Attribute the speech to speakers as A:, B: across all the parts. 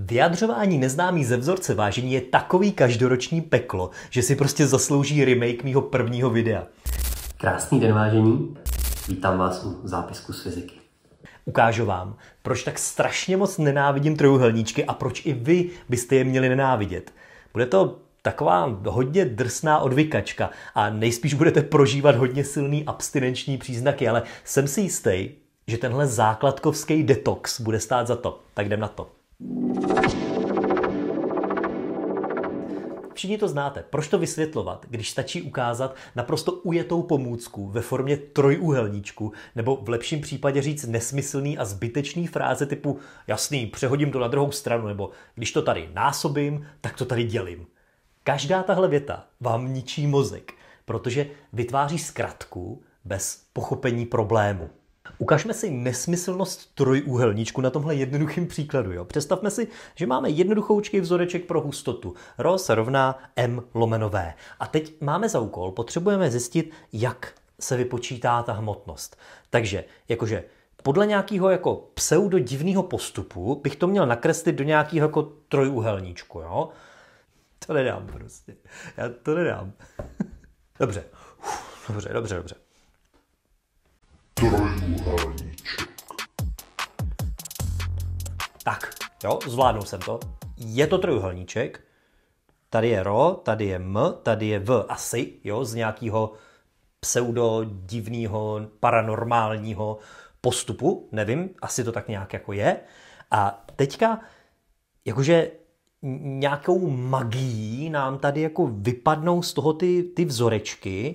A: Vyjadřování neznámý ze vzorce vážení je takový každoroční peklo, že si prostě zaslouží remake mýho prvního videa. Krásný den vážení, vítám vás u zápisku z fyziky. Ukážu vám, proč tak strašně moc nenávidím trojuhelníčky a proč i vy byste je měli nenávidět. Bude to taková hodně drsná odvykačka a nejspíš budete prožívat hodně silný abstinenční příznaky, ale jsem si jistý, že tenhle základkovský detox bude stát za to. Tak jdem na to. Všichni to znáte. Proč to vysvětlovat, když stačí ukázat naprosto ujetou pomůcku ve formě trojúhelníčku, nebo v lepším případě říct nesmyslný a zbytečný fráze typu jasný, přehodím to na druhou stranu, nebo když to tady násobím, tak to tady dělím. Každá tahle věta vám ničí mozek, protože vytváří zkratku bez pochopení problému. Ukažme si nesmyslnost trojúhelníčku na tomhle jednoduchém příkladu. Jo? Představme si, že máme jednoduchoučký vzoreček pro hustotu. Ro se rovná m lomenové. A teď máme za úkol, potřebujeme zjistit, jak se vypočítá ta hmotnost. Takže, jakože podle nějakého jako pseudo divného postupu bych to měl nakreslit do nějakého jako trojúhelníčku, jo? To nedám prostě. Já to nedám. Dobře. Uf, dobře, dobře, dobře. Trojuhelníček. Tak, jo, zvládnul jsem to. Je to trojuhelníček. Tady je ro, tady je m, tady je v asi, jo, z nějakého pseudo divného, paranormálního postupu, nevím, asi to tak nějak jako je. A teďka, jakože nějakou magií nám tady jako vypadnou z toho ty, ty vzorečky,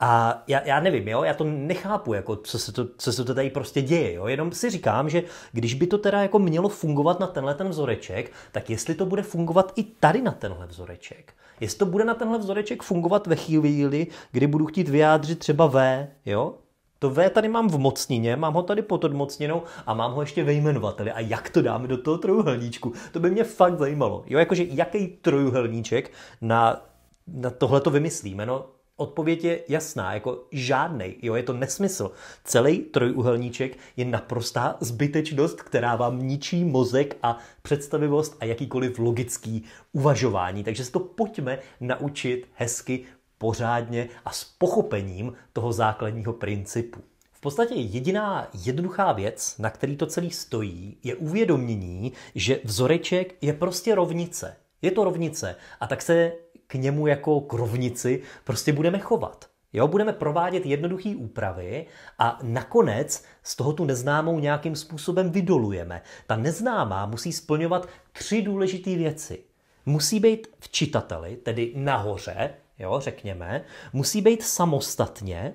A: a já, já nevím, jo, já to nechápu, jako, co, se to, co se to tady prostě děje. Jo? Jenom si říkám, že když by to teda jako mělo fungovat na tenhle ten vzoreček, tak jestli to bude fungovat i tady na tenhle vzoreček. Jestli to bude na tenhle vzoreček fungovat ve chvíli, kdy budu chtít vyjádřit třeba V, jo? To V tady mám v mocnině, mám ho tady pod odmocněnou a mám ho ještě ve jmenovateli. A jak to dáme do toho trojuhelníčku? To by mě fakt zajímalo. Jo, jakože jaký trojuhelníček na, na tohle to vymyslíme? No, Odpověď je jasná, jako žádnej, jo, je to nesmysl. Celý trojuhelníček je naprostá zbytečnost, která vám ničí mozek a představivost a jakýkoliv logický uvažování. Takže se to pojďme naučit hezky, pořádně a s pochopením toho základního principu. V podstatě jediná jednoduchá věc, na který to celý stojí, je uvědomění, že vzoreček je prostě rovnice. Je to rovnice a tak se k němu jako k rovnici prostě budeme chovat. Jo, budeme provádět jednoduché úpravy a nakonec z toho tu neznámou nějakým způsobem vydolujeme. Ta neznámá musí splňovat tři důležité věci. Musí být v čitateli, tedy nahoře, jo, řekněme, musí být samostatně,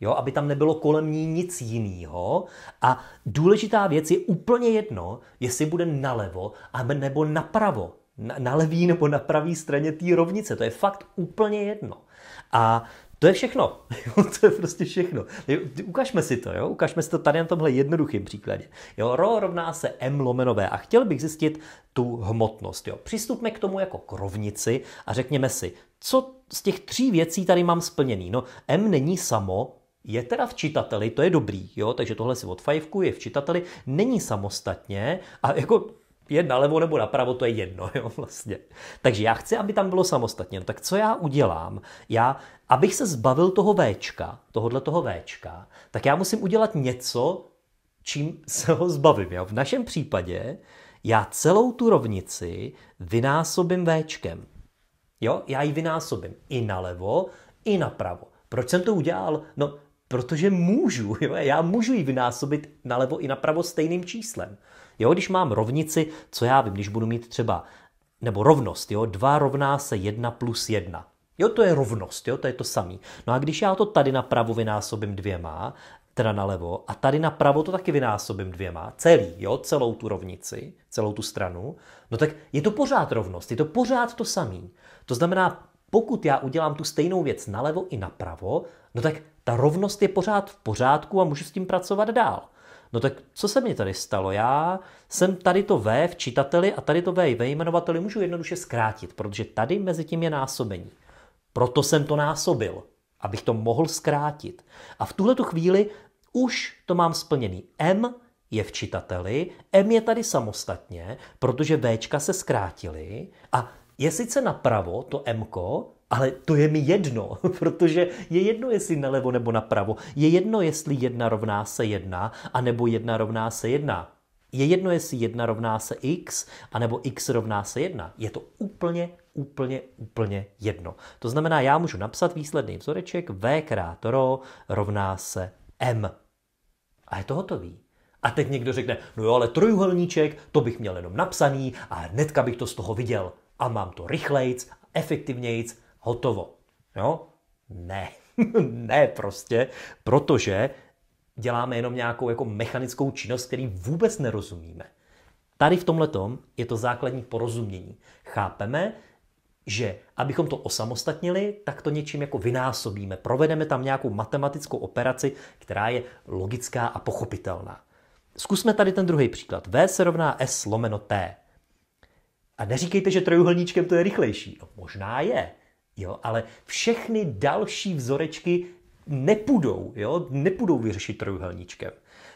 A: jo, aby tam nebylo kolem ní nic jiného. A důležitá věc je úplně jedno, jestli bude nalevo a nebo napravo na, na levý nebo na pravý straně té rovnice. To je fakt úplně jedno. A to je všechno. Jo, to je prostě všechno. Jo, ukažme si to, jo? ukažme si to tady na tomhle jednoduchém příkladě. Jo, ro rovná se m lomenové a chtěl bych zjistit tu hmotnost. Jo? Přistupme k tomu jako k rovnici a řekněme si, co z těch tří věcí tady mám splněný. No, m není samo, je teda v čitateli, to je dobrý, jo, takže tohle si fajfku je v čitateli, není samostatně a jako je nalevo nebo napravo, to je jedno, jo, vlastně. Takže já chci, aby tam bylo samostatně. No, tak co já udělám? Já, abych se zbavil toho Včka, tohohle toho Včka, tak já musím udělat něco, čím se ho zbavím. Jo. V našem případě já celou tu rovnici vynásobím Včkem. Jo, já ji vynásobím i nalevo, i napravo. Proč jsem to udělal? No, protože můžu. Jo? Já můžu ji vynásobit nalevo i napravo stejným číslem. Jo, když mám rovnici, co já vím, když budu mít třeba, nebo rovnost, jo, 2 rovná se 1 plus 1. Jo, to je rovnost, jo, to je to samý. No a když já to tady napravo vynásobím dvěma, teda nalevo, a tady napravo to taky vynásobím dvěma, celý, jo, celou tu rovnici, celou tu stranu, no tak je to pořád rovnost, je to pořád to samý. To znamená, pokud já udělám tu stejnou věc nalevo i napravo, no tak ta rovnost je pořád v pořádku a můžu s tím pracovat dál. No tak co se mi tady stalo? Já jsem tady to V v čitateli a tady to V ve jmenovateli můžu jednoduše zkrátit, protože tady mezi tím je násobení. Proto jsem to násobil, abych to mohl zkrátit. A v tuhle chvíli už to mám splněný. M je v čitateli, M je tady samostatně, protože Včka se zkrátily a je sice napravo to Mko, ale to je mi jedno, protože je jedno, jestli nalevo nebo napravo. Je jedno, jestli jedna rovná se jedna, anebo jedna rovná se jedna. Je jedno, jestli jedna rovná se x, anebo x rovná se jedna. Je to úplně, úplně, úplně jedno. To znamená, já můžu napsat výsledný vzoreček v krát ro rovná se m. A je to hotový. A teď někdo řekne, no jo, ale trojuhelníček, to bych měl jenom napsaný a hnedka bych to z toho viděl. A mám to rychlejc, efektivnějc hotovo. Jo? Ne, ne prostě, protože děláme jenom nějakou jako mechanickou činnost, který vůbec nerozumíme. Tady v tomhle je to základní porozumění. Chápeme, že abychom to osamostatnili, tak to něčím jako vynásobíme. Provedeme tam nějakou matematickou operaci, která je logická a pochopitelná. Zkusme tady ten druhý příklad. V se rovná S lomeno T. A neříkejte, že trojuhelníčkem to je rychlejší. No, možná je. Jo, ale všechny další vzorečky nepůjdou, jo, nepůjdou vyřešit trojuhelníčkem.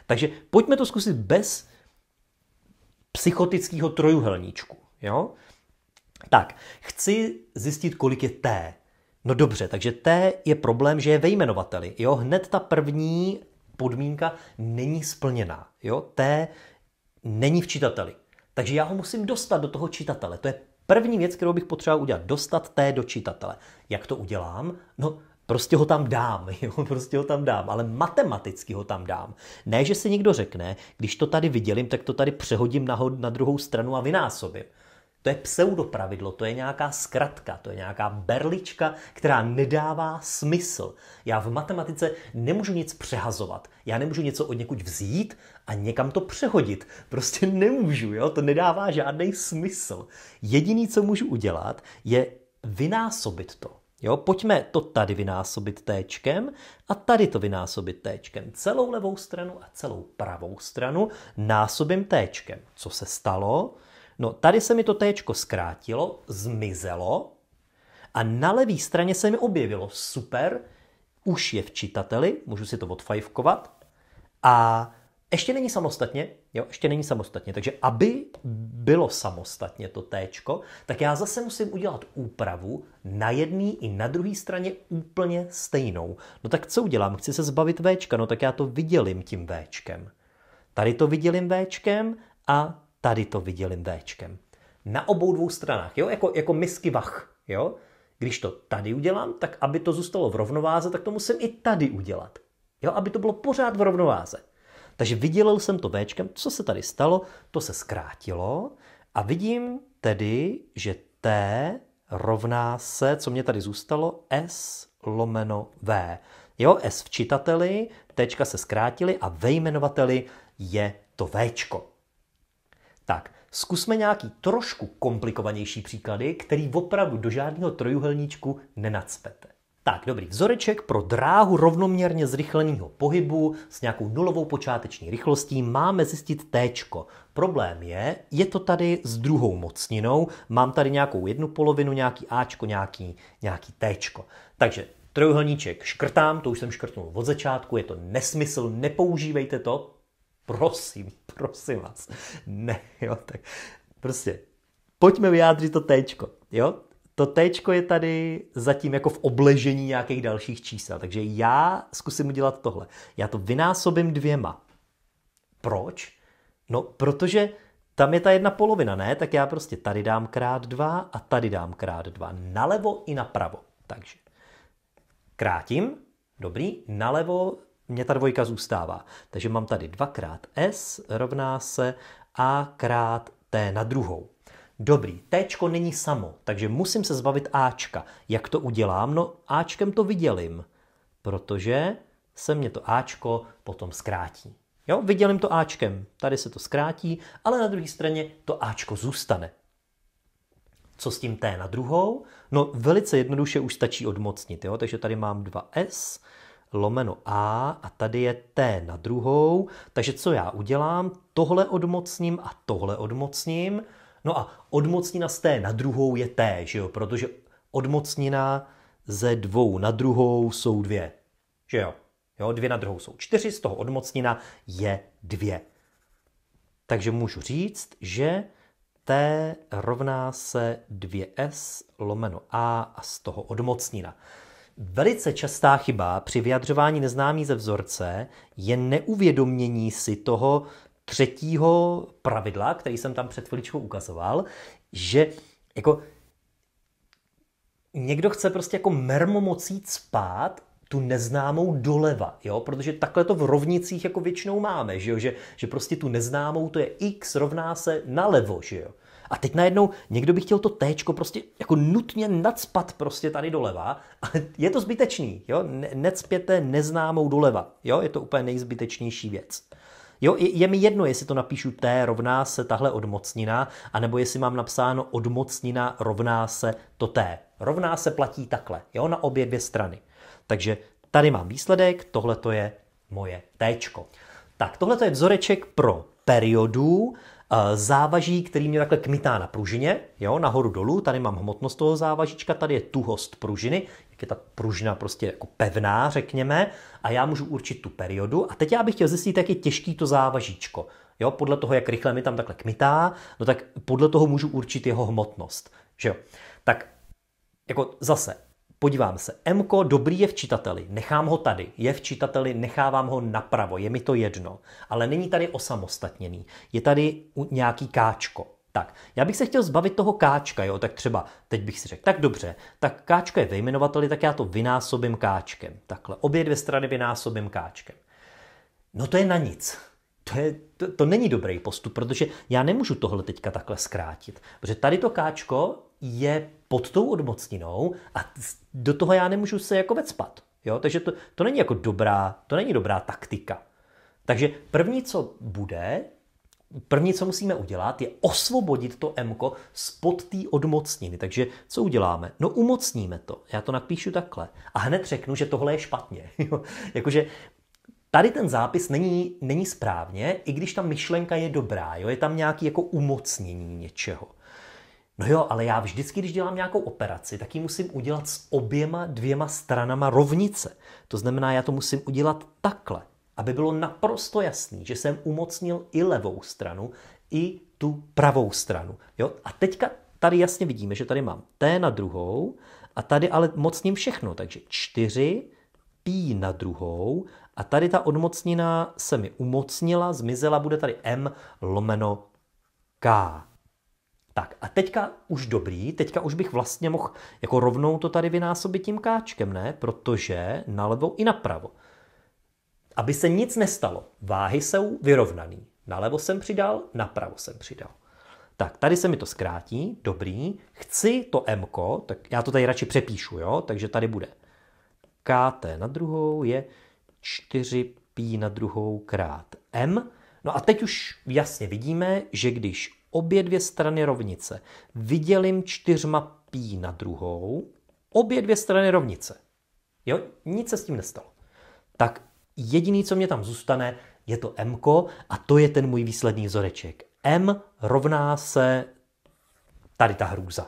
A: Takže pojďme to zkusit bez psychotického trojuhelníčku, jo. Tak, chci zjistit, kolik je T. No dobře, takže T je problém, že je ve jmenovateli. Jo, hned ta první podmínka není splněná. Jo, T není v čitateli. Takže já ho musím dostat do toho čitatele. To je První věc, kterou bych potřeboval udělat, dostat té do čitatele. Jak to udělám? No, Prostě ho tam dám, jo, prostě ho tam dám, ale matematicky ho tam dám. Ne, že si někdo řekne, když to tady vydělím, tak to tady přehodím na, na druhou stranu a vynásobím. To je pseudopravidlo, to je nějaká zkratka, to je nějaká berlička, která nedává smysl. Já v matematice nemůžu nic přehazovat. Já nemůžu něco od někud vzít a někam to přehodit. Prostě nemůžu, jo? to nedává žádný smysl. Jediný, co můžu udělat, je vynásobit to. Jo, pojďme to tady vynásobit téčkem a tady to vynásobit téčkem. Celou levou stranu a celou pravou stranu násobím téčkem. Co se stalo? No tady se mi to téčko zkrátilo, zmizelo a na levé straně se mi objevilo. Super, už je v čitateli, můžu si to odfajfkovat. A ještě není samostatně, jo, ještě není samostatně, takže aby bylo samostatně to téčko, tak já zase musím udělat úpravu na jedné i na druhé straně úplně stejnou. No tak co udělám? Chci se zbavit Včka, no tak já to vydělím tím Včkem. Tady to vydělím Včkem a tady to vydělím Včkem. Na obou dvou stranách, jo? Jako, jako misky vach, jo? Když to tady udělám, tak aby to zůstalo v rovnováze, tak to musím i tady udělat. Jo, aby to bylo pořád v rovnováze. Takže vydělil jsem to Bčkem. Co se tady stalo? To se zkrátilo a vidím tedy, že T rovná se, co mě tady zůstalo, S lomeno V. Jo, S v čitateli, T se zkrátili a ve jmenovateli je to Včko. Tak, zkusme nějaký trošku komplikovanější příklady, který opravdu do žádného trojuhelníčku nenacpete. Tak, dobrý vzoreček pro dráhu rovnoměrně zrychleného pohybu s nějakou nulovou počáteční rychlostí máme zjistit t. Problém je, je to tady s druhou mocninou, mám tady nějakou jednu polovinu, nějaký ačko, nějaký, nějaký t. Takže trojuhelníček škrtám, to už jsem škrtnul od začátku, je to nesmysl, nepoužívejte to, prosím, prosím vás, ne, jo, tak prostě pojďme vyjádřit to téčko, jo, to téčko je tady zatím jako v obležení nějakých dalších čísel, takže já zkusím udělat tohle. Já to vynásobím dvěma. Proč? No, protože tam je ta jedna polovina, ne? Tak já prostě tady dám krát dva a tady dám krát dva. Nalevo i napravo. Takže krátím, dobrý, nalevo mě ta dvojka zůstává. Takže mám tady 2 krát S rovná se A krát T na druhou. Dobrý, T není samo, takže musím se zbavit Ačka. Jak to udělám? No Ačkem to vydělím, protože se mě to Ačko potom zkrátí. Jo, vydělím to Ačkem, tady se to zkrátí, ale na druhé straně to Ačko zůstane. Co s tím T na druhou? No velice jednoduše už stačí odmocnit, jo? takže tady mám 2S lomeno A a tady je T na druhou. Takže co já udělám? Tohle odmocním a tohle odmocním. No a odmocnina z T na druhou je T, že jo? Protože odmocnina ze dvou na druhou jsou dvě. Že jo? jo? Dvě na druhou jsou čtyři, z toho odmocnina je dvě. Takže můžu říct, že T rovná se 2S lomeno A a z toho odmocnina. Velice častá chyba při vyjadřování neznámý ze vzorce je neuvědomění si toho třetího pravidla, který jsem tam před chviličkou ukazoval, že jako někdo chce prostě jako mermomocí spát tu neznámou doleva, jo? protože takhle to v rovnicích jako většinou máme, že, jo? že, že prostě tu neznámou to je x rovná se nalevo, že jo? A teď najednou někdo by chtěl to téčko prostě jako nutně nadspat prostě tady doleva, ale je to zbytečný, jo? Ne, necpěte neznámou doleva, jo? Je to úplně nejzbytečnější věc. Jo, je, je mi jedno, jestli to napíšu T rovná se tahle odmocnina, anebo jestli mám napsáno odmocnina rovná se to T. Rovná se platí takhle, jo, na obě dvě strany. Takže tady mám výsledek, tohle to je moje T. Tak, tohle to je vzoreček pro periodu Eh, závaží, který mě takhle kmitá na pružině, jo, nahoru dolů, tady mám hmotnost toho závažička. tady je tuhost pružiny, jak je ta pružina prostě jako pevná, řekněme, a já můžu určit tu periodu. A teď já bych chtěl zjistit, jak je těžký to závažičko, Jo, podle toho, jak rychle mi tam takhle kmitá, no tak podle toho můžu určit jeho hmotnost. Že jo? Tak jako zase, Podívám se, Mko dobrý je v čitateli, nechám ho tady, je v čitateli, nechávám ho napravo, je mi to jedno, ale není tady osamostatněný, je tady nějaký káčko. Tak, já bych se chtěl zbavit toho káčka, jo, tak třeba teď bych si řekl, tak dobře, tak káčko je vyjmenovateli, tak já to vynásobím káčkem. Takhle, obě dvě strany vynásobím káčkem. No to je na nic. To, je, to, to není dobrý postup, protože já nemůžu tohle teďka takhle zkrátit. Protože tady to káčko je pod tou odmocninou a do toho já nemůžu se jako vecpat. Jo? Takže to, to není jako dobrá, to není dobrá taktika. Takže první, co bude, první, co musíme udělat, je osvobodit to Mko spod té odmocniny. Takže co uděláme? No umocníme to. Já to napíšu takhle. A hned řeknu, že tohle je špatně. Jakože tady ten zápis není, není správně, i když ta myšlenka je dobrá. Jo? Je tam nějaké jako umocnění něčeho. No jo, ale já vždycky, když dělám nějakou operaci, tak ji musím udělat s oběma dvěma stranama rovnice. To znamená, já to musím udělat takhle, aby bylo naprosto jasný, že jsem umocnil i levou stranu, i tu pravou stranu. Jo? A teďka tady jasně vidíme, že tady mám T na druhou a tady ale mocním všechno. Takže 4, pí na druhou a tady ta odmocnina se mi umocnila, zmizela, bude tady M lomeno K. Tak a teďka už dobrý, teďka už bych vlastně mohl jako rovnou to tady vynásobit tím káčkem, ne? Protože nalevo i napravo. Aby se nic nestalo, váhy jsou vyrovnaný. Nalevo jsem přidal, napravo jsem přidal. Tak, tady se mi to zkrátí, dobrý. Chci to M, tak já to tady radši přepíšu, jo? Takže tady bude KT na druhou je 4 pí na druhou krát M. No a teď už jasně vidíme, že když obě dvě strany rovnice. Vydělím čtyřma pí na druhou, obě dvě strany rovnice. Jo, nic se s tím nestalo. Tak jediný, co mě tam zůstane, je to m a to je ten můj výsledný vzoreček. M rovná se tady ta hrůza.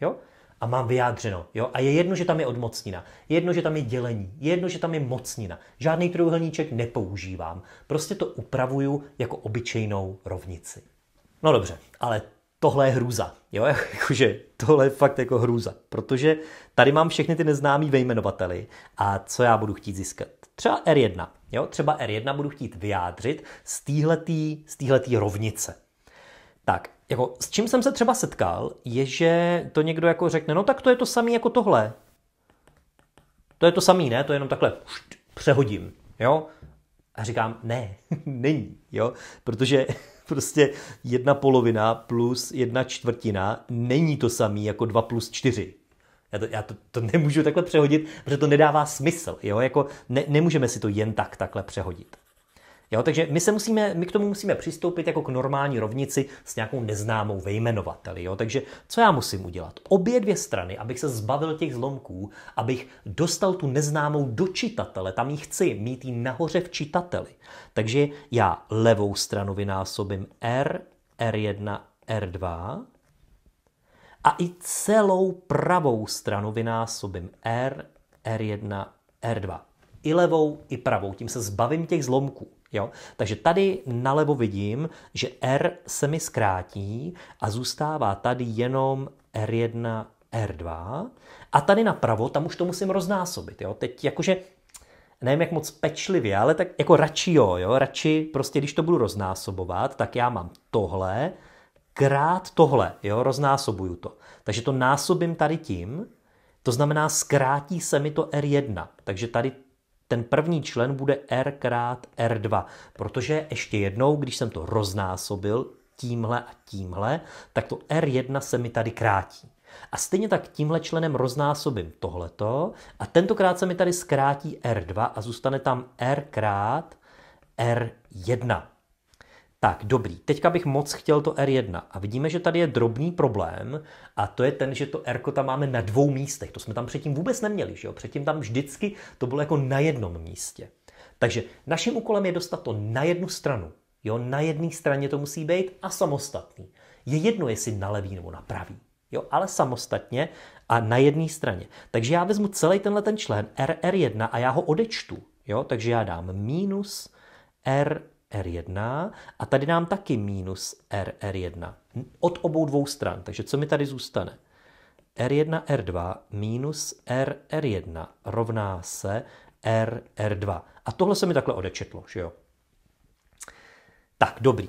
A: Jo? A mám vyjádřeno. Jo? A je jedno, že tam je odmocnina, je jedno, že tam je dělení, je jedno, že tam je mocnina. Žádný trojuhelníček nepoužívám. Prostě to upravuju jako obyčejnou rovnici. No dobře, ale tohle je hrůza. Jo, jakože tohle je fakt jako hrůza, protože tady mám všechny ty neznámý vejmenovateli a co já budu chtít získat. Třeba R1, jo, třeba R1 budu chtít vyjádřit z týhletý, z týhletý rovnice. Tak, jako s čím jsem se třeba setkal, je, že to někdo jako řekne, no tak to je to samý jako tohle. To je to samý, ne? To jenom takhle přehodím, jo? A říkám, ne, není, jo? Protože prostě jedna polovina plus jedna čtvrtina není to samý jako dva plus čtyři Já to, já to, to nemůžu takhle přehodit, protože to nedává smysl. Jo? Jako ne, nemůžeme si to jen tak takhle přehodit. Jo, takže my, se musíme, my k tomu musíme přistoupit jako k normální rovnici s nějakou neznámou vejmenovateli. Jo? Takže co já musím udělat? Obě dvě strany, abych se zbavil těch zlomků, abych dostal tu neznámou do čitatele, tam ji chci, mít ji nahoře v čitateli. Takže já levou stranu vynásobím R, R1, R2 a i celou pravou stranu vynásobím R, R1, R2. I levou, i pravou, tím se zbavím těch zlomků. Jo? Takže tady nalevo vidím, že R se mi zkrátí a zůstává tady jenom R1, R2. A tady napravo, tam už to musím roznásobit. Jo? Teď jakože nevím, jak moc pečlivě, ale tak jako radši jo, jo, radši prostě, když to budu roznásobovat, tak já mám tohle, krát tohle, jo, roznásobuju to. Takže to násobím tady tím, to znamená, zkrátí se mi to R1. Takže tady ten první člen bude R krát R2, protože ještě jednou, když jsem to roznásobil tímhle a tímhle, tak to R1 se mi tady krátí. A stejně tak tímhle členem roznásobím tohleto a tentokrát se mi tady zkrátí R2 a zůstane tam R krát R1. Tak, dobrý. Teďka bych moc chtěl to R1 a vidíme, že tady je drobný problém a to je ten, že to R tam máme na dvou místech. To jsme tam předtím vůbec neměli, že jo? Předtím tam vždycky to bylo jako na jednom místě. Takže naším úkolem je dostat to na jednu stranu. Jo, na jedné straně to musí být a samostatný. Je jedno, jestli na levý nebo na pravý. Jo, ale samostatně a na jedné straně. Takže já vezmu celý tenhle ten člen RR1 a já ho odečtu. Jo, takže já dám minus R R1 a tady nám taky minus R, R1 od obou dvou stran. Takže co mi tady zůstane? R1, R2 minus R, R1 rovná se R, R2. A tohle se mi takhle odečetlo, že jo? Tak, dobrý.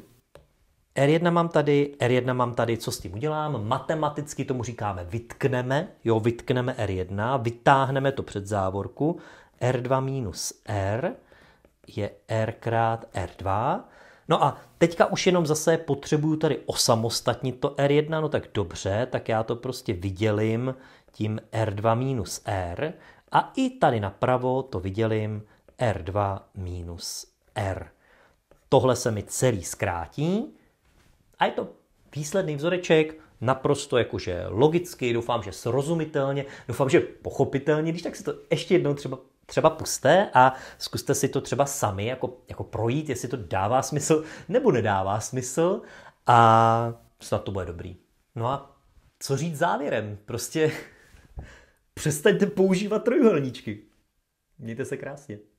A: R1 mám tady, R1 mám tady, co s tím udělám? Matematicky tomu říkáme vytkneme, jo, vytkneme R1, vytáhneme to před závorku, R2 minus R je R krát R2. No a teďka už jenom zase potřebuju tady osamostatnit to R1, no tak dobře, tak já to prostě vydělím tím R2 minus R a i tady napravo to vydělím R2 minus R. Tohle se mi celý zkrátí a je to výsledný vzoreček, naprosto jakože logicky, doufám, že srozumitelně, doufám, že pochopitelně, když tak si to ještě jednou třeba třeba puste a zkuste si to třeba sami jako, jako projít, jestli to dává smysl nebo nedává smysl a snad to bude dobrý. No a co říct závěrem? Prostě přestaňte používat trojuhelníčky. Mějte se krásně.